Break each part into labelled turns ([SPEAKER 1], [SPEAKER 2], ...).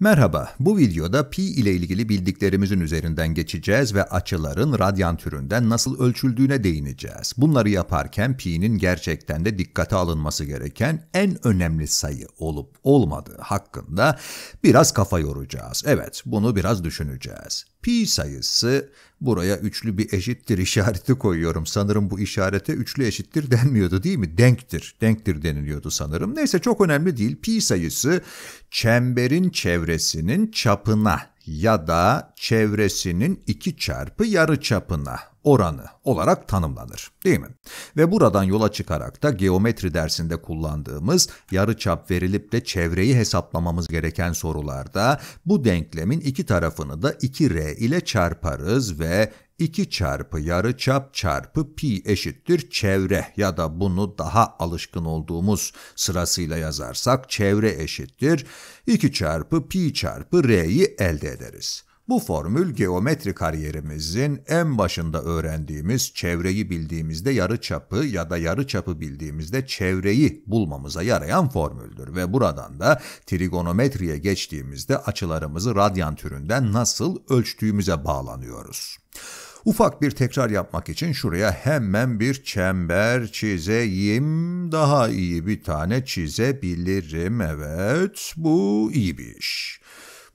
[SPEAKER 1] Merhaba, bu videoda pi ile ilgili bildiklerimizin üzerinden geçeceğiz ve açıların radyan türünden nasıl ölçüldüğüne değineceğiz. Bunları yaparken pi'nin gerçekten de dikkate alınması gereken en önemli sayı olup olmadığı hakkında biraz kafa yoracağız. Evet, bunu biraz düşüneceğiz. Pi sayısı buraya üçlü bir eşittir işareti koyuyorum. Sanırım bu işarete üçlü eşittir denmiyordu değil mi? Denktir, denktir deniliyordu sanırım. Neyse çok önemli değil. Pi sayısı çemberin çevresinin çapına ya da çevresinin iki çarpı yarı çapına oranı olarak tanımlanır değil mi? Ve buradan yola çıkarak da geometri dersinde kullandığımız yarıçap verilip de çevreyi hesaplamamız gereken sorularda bu denklemin iki tarafını da 2R ile çarparız ve 2 çarpı yarıçap çarpı pi eşittir çevre ya da bunu daha alışkın olduğumuz sırasıyla yazarsak çevre eşittir 2 çarpı pi çarpı r'yi elde ederiz. Bu formül geometri kariyerimizin en başında öğrendiğimiz çevreyi bildiğimizde yarı çapı ya da yarı çapı bildiğimizde çevreyi bulmamıza yarayan formüldür ve buradan da trigonometriye geçtiğimizde açılarımızı radyan türünden nasıl ölçtüğümüze bağlanıyoruz. Ufak bir tekrar yapmak için şuraya hemen bir çember çizeyim. Daha iyi bir tane çizebilirim. Evet, bu iyi bir iş.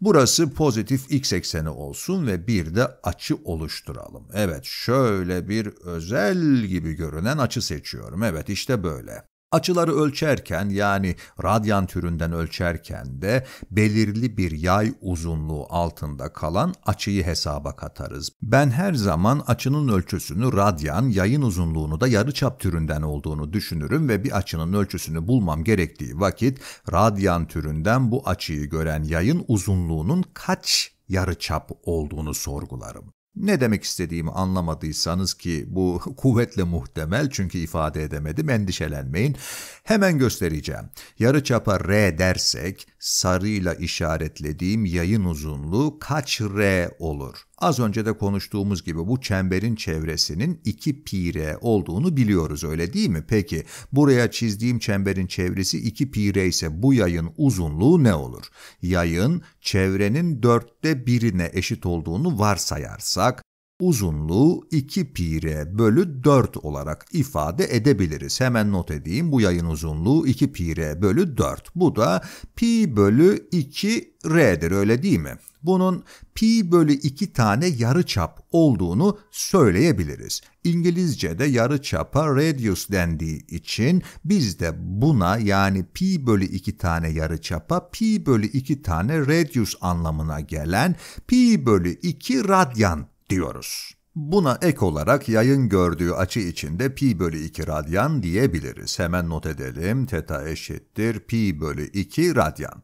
[SPEAKER 1] Burası pozitif x ekseni olsun ve bir de açı oluşturalım. Evet şöyle bir özel gibi görünen açı seçiyorum. Evet işte böyle. Açıları ölçerken yani radyan türünden ölçerken de belirli bir yay uzunluğu altında kalan açıyı hesaba katarız. Ben her zaman açının ölçüsünü radyan, yayın uzunluğunu da yarıçap türünden olduğunu düşünürüm ve bir açının ölçüsünü bulmam gerektiği vakit radyan türünden bu açıyı gören yayın uzunluğunun kaç yarıçap olduğunu sorgularım. Ne demek istediğimi anlamadıysanız ki bu kuvvetle muhtemel çünkü ifade edemedim endişelenmeyin. Hemen göstereceğim. Yarıçapa R dersek sarıyla işaretlediğim yayın uzunluğu kaç R olur? Az önce de konuştuğumuz gibi bu çemberin çevresinin 2 pi olduğunu biliyoruz öyle değil mi? Peki buraya çizdiğim çemberin çevresi 2 pi ise bu yayın uzunluğu ne olur? Yayın çevrenin dörtte birine eşit olduğunu varsayarsak uzunluğu 2 pi bölü 4 olarak ifade edebiliriz. Hemen not edeyim bu yayın uzunluğu 2 pi bölü 4. Bu da pi bölü 2 r'dir öyle değil mi? bunun pi bölü 2 tane yarıçap olduğunu söyleyebiliriz. İngilizce'de yarıçapa radius dendiği için biz de buna yani pi bölü 2 tane yarıçapa pi bölü 2 tane radius anlamına gelen pi bölü 2 radyan diyoruz. Buna ek olarak yayın gördüğü açı içinde pi bölü 2 radyan diyebiliriz. Hemen not edelim. Teta eşittir pi bölü 2 radyan.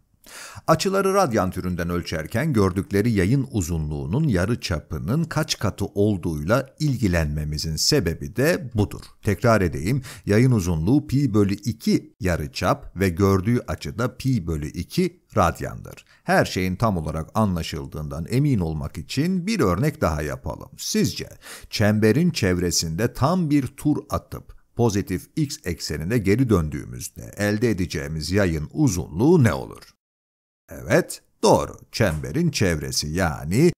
[SPEAKER 1] Açıları radyan türünden ölçerken gördükleri yayın uzunluğunun yarı çapının kaç katı olduğuyla ilgilenmemizin sebebi de budur. Tekrar edeyim, yayın uzunluğu pi bölü 2 yarı çap ve gördüğü açı da pi bölü 2 radyandır. Her şeyin tam olarak anlaşıldığından emin olmak için bir örnek daha yapalım. Sizce çemberin çevresinde tam bir tur atıp pozitif x eksenine geri döndüğümüzde elde edeceğimiz yayın uzunluğu ne olur? Evet, doğru. Çemberin çevresi yani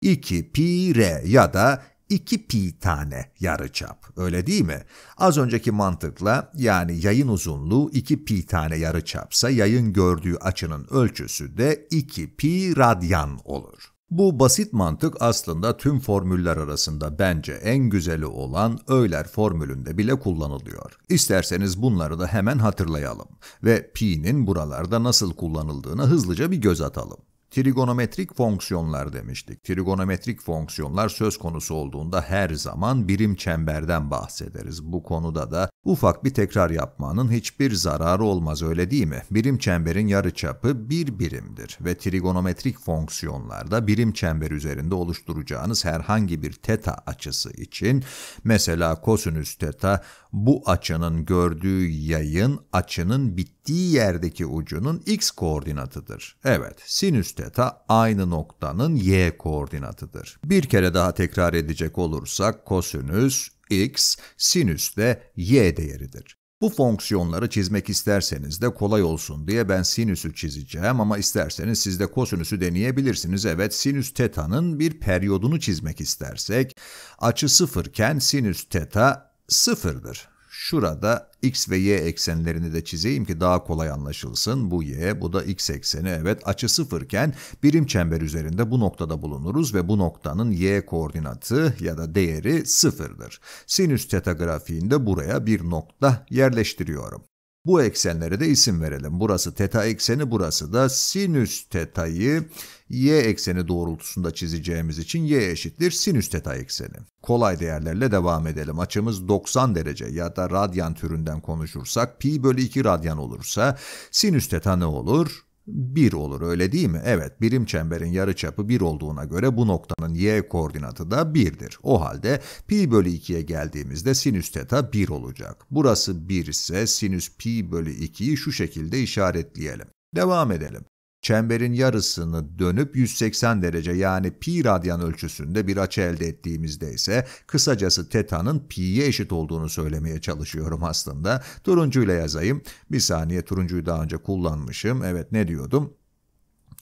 [SPEAKER 1] 2 pi r ya da 2 pi tane yarıçap. Öyle değil mi? Az önceki mantıkla yani yayın uzunluğu 2 pi tane yarıçapsa yayın gördüğü açının ölçüsü de 2 pi radyan olur. Bu basit mantık aslında tüm formüller arasında bence en güzeli olan Euler formülünde bile kullanılıyor. İsterseniz bunları da hemen hatırlayalım ve pi'nin buralarda nasıl kullanıldığını hızlıca bir göz atalım. Trigonometrik fonksiyonlar demiştik. Trigonometrik fonksiyonlar söz konusu olduğunda her zaman birim çemberden bahsederiz. Bu konuda da ufak bir tekrar yapmanın hiçbir zararı olmaz öyle değil mi? Birim çemberin yarıçapı bir birimdir ve trigonometrik fonksiyonlarda birim çember üzerinde oluşturacağınız herhangi bir teta açısı için mesela kosinüs teta bu açının gördüğü yayın açının bittiği yerdeki ucunun x koordinatıdır. Evet, sinüs teta aynı noktanın y koordinatıdır. Bir kere daha tekrar edecek olursak kosinüs x, sinüs de y değeridir. Bu fonksiyonları çizmek isterseniz de kolay olsun diye ben sinüsü çizeceğim ama isterseniz siz de kosinüsü deneyebilirsiniz. Evet sinüs teta'nın bir periyodunu çizmek istersek açı sıfırken sinüs teta sıfırdır. Şurada x ve y eksenlerini de çizeyim ki daha kolay anlaşılsın. Bu y, bu da x ekseni. Evet açı sıfırken birim çember üzerinde bu noktada bulunuruz ve bu noktanın y koordinatı ya da değeri sıfırdır. Sinüs teta grafiğinde buraya bir nokta yerleştiriyorum. Bu eksenlere de isim verelim. Burası teta ekseni, burası da sinüs tetayı y ekseni doğrultusunda çizeceğimiz için y eşittir sinüs teta ekseni. Kolay değerlerle devam edelim. Açımız 90 derece ya da radyan türünden konuşursak pi bölü 2 radyan olursa sinüs teta ne olur? 1 olur öyle değil mi? Evet birim çemberin yarıçapı 1 olduğuna göre bu noktanın y koordinatı da 1'dir. O halde pi bölü 2'ye geldiğimizde sinüs teta 1 olacak. Burası 1 ise sinüs pi bölü 2'yi şu şekilde işaretleyelim. Devam edelim. Çemberin yarısını dönüp 180 derece yani pi radyan ölçüsünde bir açı elde ettiğimizde ise kısacası teta'nın pi'ye eşit olduğunu söylemeye çalışıyorum aslında. Turuncuyla yazayım. Bir saniye turuncuyu daha önce kullanmışım. Evet ne diyordum?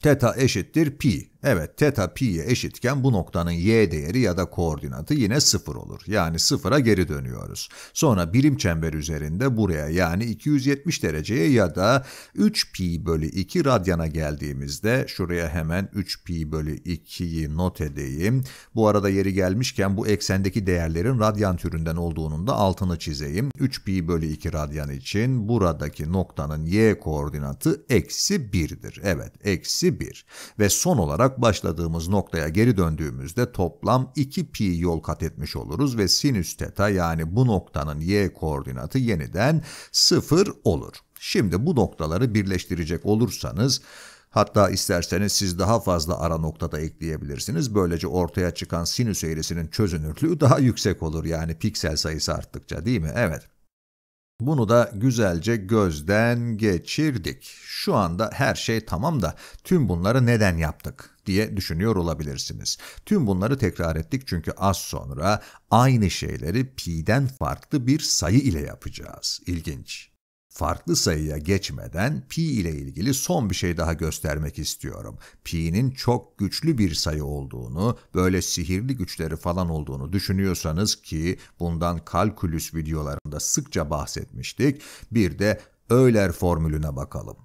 [SPEAKER 1] Teta eşittir pi Evet teta pi'ye eşitken bu noktanın y değeri ya da koordinatı yine sıfır olur. Yani sıfıra geri dönüyoruz. Sonra birim çember üzerinde buraya yani 270 dereceye ya da 3 pi bölü 2 radyana geldiğimizde şuraya hemen 3 pi bölü 2'yi not edeyim. Bu arada yeri gelmişken bu eksendeki değerlerin radyan türünden olduğunun da altını çizeyim. 3 pi bölü 2 radyan için buradaki noktanın y koordinatı eksi 1'dir. Evet eksi 1 ve son olarak başladığımız noktaya geri döndüğümüzde toplam 2 pi yol kat etmiş oluruz ve sinüs teta yani bu noktanın y koordinatı yeniden 0 olur. Şimdi bu noktaları birleştirecek olursanız Hatta isterseniz siz daha fazla ara noktada ekleyebilirsiniz. Böylece ortaya çıkan sinüs eğrisinin çözünürlüğü daha yüksek olur yani piksel sayısı arttıkça değil mi? Evet. Bunu da güzelce gözden geçirdik. Şu anda her şey tamam da tüm bunları neden yaptık? diye düşünüyor olabilirsiniz. Tüm bunları tekrar ettik çünkü az sonra aynı şeyleri pi'den farklı bir sayı ile yapacağız. İlginç. Farklı sayıya geçmeden pi ile ilgili son bir şey daha göstermek istiyorum. Pi'nin çok güçlü bir sayı olduğunu, böyle sihirli güçleri falan olduğunu düşünüyorsanız ki bundan kalkülüs videolarında sıkça bahsetmiştik. Bir de Euler formülüne bakalım.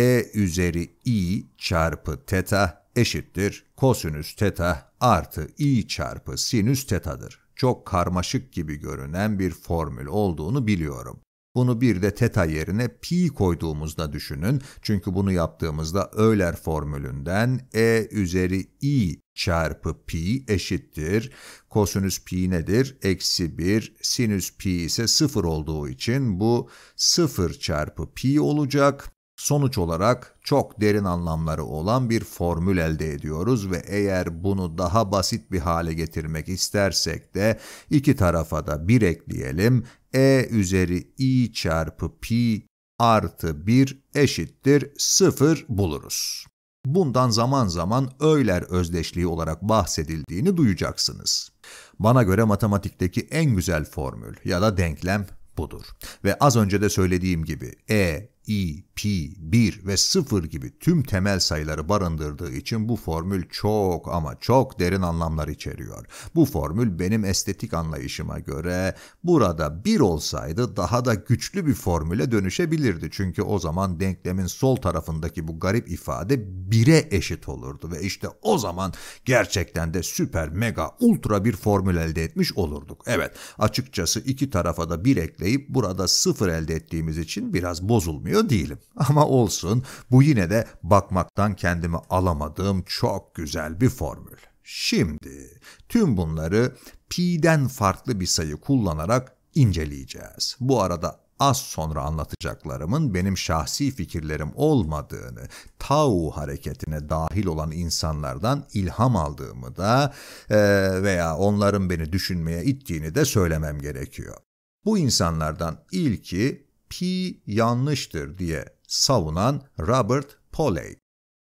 [SPEAKER 1] E üzeri i çarpı teta eşittir kosinüs teta artı i çarpı sinüs tetadır. Çok karmaşık gibi görünen bir formül olduğunu biliyorum. Bunu bir de teta yerine pi koyduğumuzda düşünün. Çünkü bunu yaptığımızda Euler formülünden e üzeri i çarpı pi eşittir. Kosinüs pi nedir? Eksi 1, sinüs pi ise 0 olduğu için bu 0 çarpı pi olacak. Sonuç olarak çok derin anlamları olan bir formül elde ediyoruz ve eğer bunu daha basit bir hale getirmek istersek de iki tarafa da bir ekleyelim. E üzeri i çarpı pi artı 1 eşittir 0 buluruz. Bundan zaman zaman Euler özdeşliği olarak bahsedildiğini duyacaksınız. Bana göre matematikteki en güzel formül ya da denklem budur. Ve az önce de söylediğim gibi E i, pi, 1 ve 0 gibi tüm temel sayıları barındırdığı için bu formül çok ama çok derin anlamlar içeriyor. Bu formül benim estetik anlayışıma göre burada 1 olsaydı daha da güçlü bir formüle dönüşebilirdi. Çünkü o zaman denklemin sol tarafındaki bu garip ifade 1'e eşit olurdu ve işte o zaman gerçekten de süper mega ultra bir formül elde etmiş olurduk. Evet açıkçası iki tarafa da 1 ekleyip burada 0 elde ettiğimiz için biraz bozulmuş bilmiyor değilim. Ama olsun bu yine de bakmaktan kendimi alamadığım çok güzel bir formül. Şimdi tüm bunları pi'den farklı bir sayı kullanarak inceleyeceğiz. Bu arada az sonra anlatacaklarımın benim şahsi fikirlerim olmadığını, tau hareketine dahil olan insanlardan ilham aldığımı da e, veya onların beni düşünmeye ittiğini de söylemem gerekiyor. Bu insanlardan ilki pi yanlıştır diye savunan Robert Polley.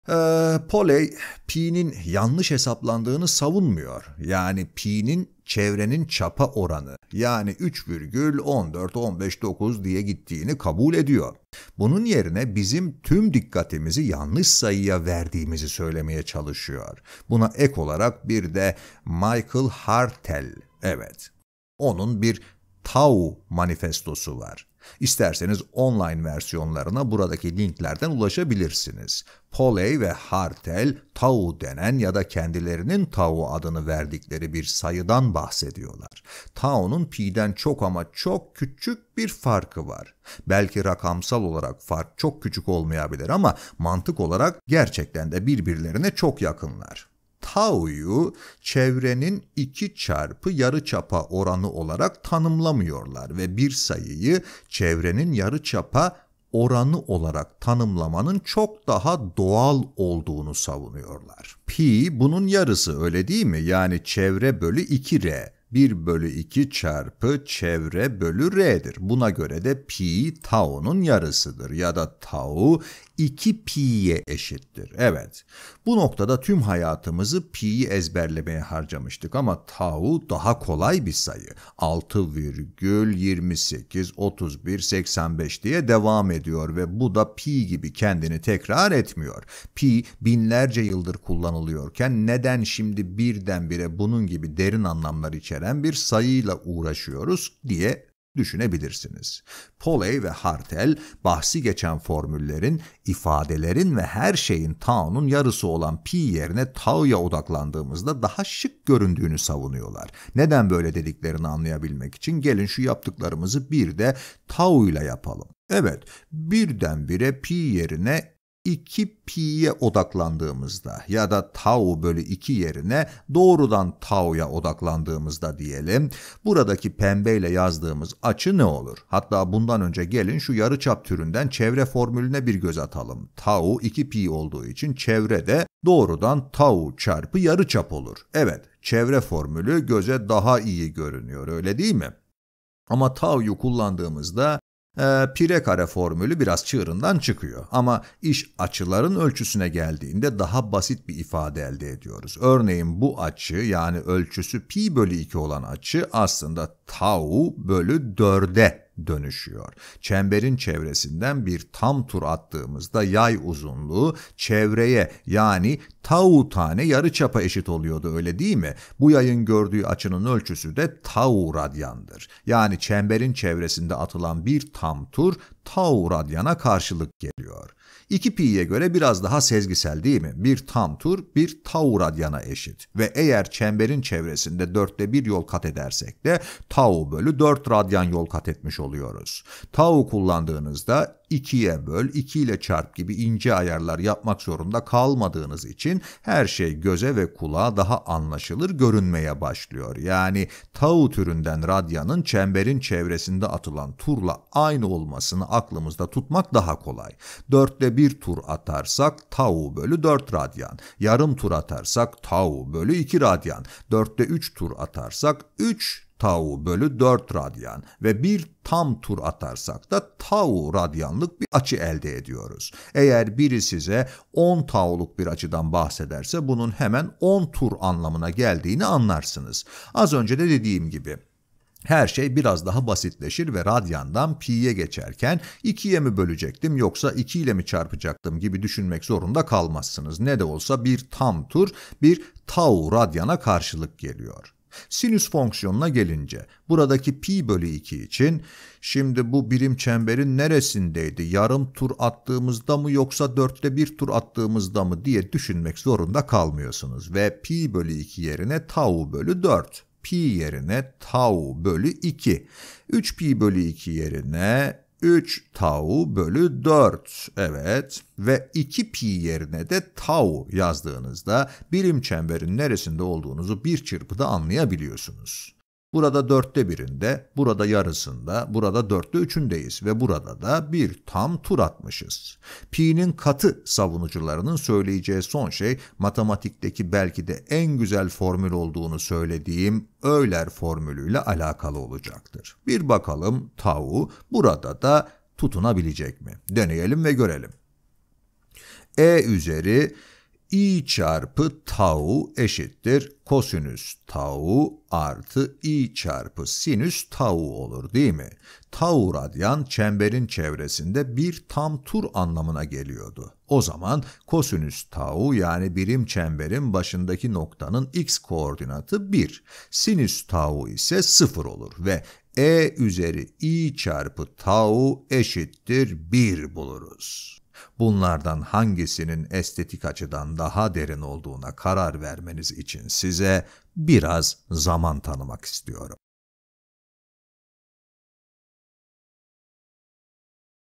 [SPEAKER 1] Ee, Polley, pi'nin yanlış hesaplandığını savunmuyor. Yani pi'nin çevrenin çapa oranı yani 3,14159 diye gittiğini kabul ediyor. Bunun yerine bizim tüm dikkatimizi yanlış sayıya verdiğimizi söylemeye çalışıyor. Buna ek olarak bir de Michael Hartel, evet. Onun bir Tau manifestosu var. İsterseniz online versiyonlarına buradaki linklerden ulaşabilirsiniz. Poley ve Hartel, Tau denen ya da kendilerinin Tau adını verdikleri bir sayıdan bahsediyorlar. Tau'nun pi'den çok ama çok küçük bir farkı var. Belki rakamsal olarak fark çok küçük olmayabilir ama mantık olarak gerçekten de birbirlerine çok yakınlar tau'yu çevrenin 2 çarpı yarı çapa oranı olarak tanımlamıyorlar ve bir sayıyı çevrenin yarı çapa oranı olarak tanımlamanın çok daha doğal olduğunu savunuyorlar. Pi bunun yarısı öyle değil mi? Yani çevre bölü 2R. 1 bölü 2 çarpı çevre bölü r'dir. Buna göre de pi tau'nun yarısıdır ya da tau 2 pi'ye eşittir. Evet bu noktada tüm hayatımızı pi'yi ezberlemeye harcamıştık ama tau daha kolay bir sayı. 6,28, 31, 85 diye devam ediyor ve bu da pi gibi kendini tekrar etmiyor. Pi binlerce yıldır kullanılıyorken neden şimdi birdenbire bunun gibi derin anlamlar içeren bir sayıyla uğraşıyoruz diye düşünebilirsiniz. Polley ve Hartel bahsi geçen formüllerin, ifadelerin ve her şeyin tau'nun yarısı olan pi yerine tau'ya odaklandığımızda daha şık göründüğünü savunuyorlar. Neden böyle dediklerini anlayabilmek için gelin şu yaptıklarımızı bir de tau ile yapalım. Evet, birdenbire pi yerine 2 pi'ye odaklandığımızda ya da tau bölü 2 yerine doğrudan tau'ya odaklandığımızda diyelim buradaki pembeyle yazdığımız açı ne olur? Hatta bundan önce gelin şu yarıçap türünden çevre formülüne bir göz atalım. Tau 2 pi olduğu için çevre de doğrudan tau çarpı yarıçap olur. Evet çevre formülü göze daha iyi görünüyor öyle değil mi? Ama tau'yu kullandığımızda e, pire kare formülü biraz çığırından çıkıyor. Ama iş açıların ölçüsüne geldiğinde daha basit bir ifade elde ediyoruz. Örneğin bu açı yani ölçüsü pi bölü 2 olan açı aslında tau bölü 4'e dönüşüyor. Çemberin çevresinden bir tam tur attığımızda yay uzunluğu çevreye yani tau tane yarı çapa eşit oluyordu öyle değil mi? Bu yayın gördüğü açının ölçüsü de tau radyandır. Yani çemberin çevresinde atılan bir tam tur tau radyana karşılık geliyor. 2 pi'ye göre biraz daha sezgisel değil mi? Bir tam tur bir tau radyana eşit ve eğer çemberin çevresinde dörtte bir yol kat edersek de tau bölü 4 radyan yol kat etmiş oluyoruz. Tau kullandığınızda 2'ye böl, 2 ile çarp gibi ince ayarlar yapmak zorunda kalmadığınız için her şey göze ve kulağa daha anlaşılır görünmeye başlıyor. Yani tau türünden radyanın çemberin çevresinde atılan turla aynı olmasını aklımızda tutmak daha kolay. 4'te 1 tur atarsak tau bölü 4 radyan, yarım tur atarsak tau bölü 2 radyan, 4'te 3 tur atarsak 3 tau bölü 4 radyan ve bir tam tur atarsak da tau radyanlık bir açı elde ediyoruz. Eğer biri size 10 tauluk bir açıdan bahsederse bunun hemen 10 tur anlamına geldiğini anlarsınız. Az önce de dediğim gibi her şey biraz daha basitleşir ve radyandan pi'ye geçerken 2'ye mi bölecektim yoksa 2 ile mi çarpacaktım gibi düşünmek zorunda kalmazsınız. Ne de olsa bir tam tur bir tau radyana karşılık geliyor. Sinüs fonksiyonuna gelince buradaki pi bölü 2 için şimdi bu birim çemberin neresindeydi? Yarım tur attığımızda mı yoksa dörtte bir tur attığımızda mı diye düşünmek zorunda kalmıyorsunuz. Ve pi bölü 2 yerine tau bölü 4 pi yerine tau bölü 2. 3 pi bölü 2 yerine 3 tau bölü 4 evet ve 2 pi yerine de tau yazdığınızda birim çemberin neresinde olduğunuzu bir çırpıda anlayabiliyorsunuz. Burada dörtte birinde, burada yarısında, burada dörtte üçündeyiz ve burada da bir tam tur atmışız. Pi'nin katı savunucularının söyleyeceği son şey matematikteki belki de en güzel formül olduğunu söylediğim Euler formülüyle alakalı olacaktır. Bir bakalım tau burada da tutunabilecek mi? Deneyelim ve görelim. E üzeri i çarpı tau eşittir kosinüs tau artı i çarpı sinüs tau olur değil mi? Tau radyan çemberin çevresinde bir tam tur anlamına geliyordu. O zaman kosinüs tau yani birim çemberin başındaki noktanın x koordinatı 1, sinüs tau ise 0 olur ve e üzeri i çarpı tau eşittir 1 buluruz. Bunlardan hangisinin estetik açıdan daha derin olduğuna karar vermeniz için size biraz zaman tanımak istiyorum.